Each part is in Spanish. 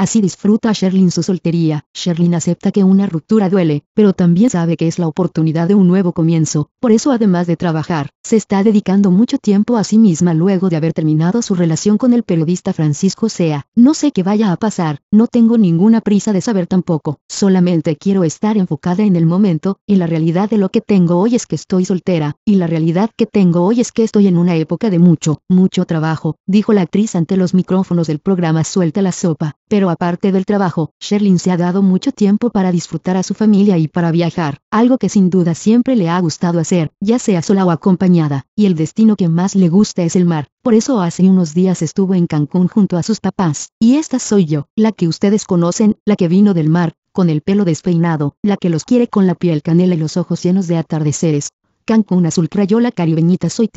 Así disfruta Sherlyn su soltería, Sherlyn acepta que una ruptura duele, pero también sabe que es la oportunidad de un nuevo comienzo, por eso además de trabajar, se está dedicando mucho tiempo a sí misma luego de haber terminado su relación con el periodista Francisco Sea, no sé qué vaya a pasar, no tengo ninguna prisa de saber tampoco, solamente quiero estar enfocada en el momento, y la realidad de lo que tengo hoy es que estoy soltera, y la realidad que tengo hoy es que estoy en una época de mucho, mucho trabajo, dijo la actriz ante los micrófonos del programa Suelta la Sopa, pero aparte del trabajo, Sherlin se ha dado mucho tiempo para disfrutar a su familia y para viajar, algo que sin duda siempre le ha gustado hacer, ya sea sola o acompañada, y el destino que más le gusta es el mar, por eso hace unos días estuvo en Cancún junto a sus papás, y esta soy yo, la que ustedes conocen, la que vino del mar, con el pelo despeinado, la que los quiere con la piel canela y los ojos llenos de atardeceres, Cancún Azul Crayola Caribeñita Soy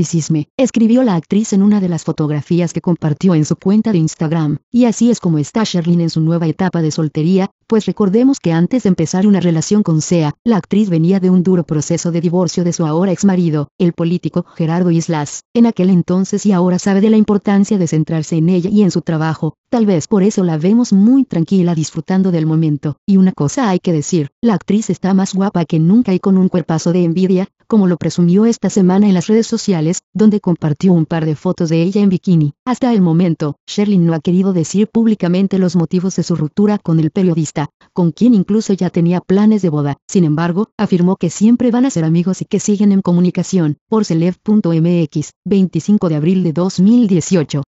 escribió la actriz en una de las fotografías que compartió en su cuenta de Instagram, y así es como está Sherlyn en su nueva etapa de soltería, pues recordemos que antes de empezar una relación con Sea, la actriz venía de un duro proceso de divorcio de su ahora ex marido, el político Gerardo Islas, en aquel entonces y ahora sabe de la importancia de centrarse en ella y en su trabajo, Tal vez por eso la vemos muy tranquila disfrutando del momento, y una cosa hay que decir, la actriz está más guapa que nunca y con un cuerpazo de envidia, como lo presumió esta semana en las redes sociales, donde compartió un par de fotos de ella en bikini. Hasta el momento, Sherlyn no ha querido decir públicamente los motivos de su ruptura con el periodista, con quien incluso ya tenía planes de boda. Sin embargo, afirmó que siempre van a ser amigos y que siguen en comunicación, por celeb.mx, 25 de abril de 2018.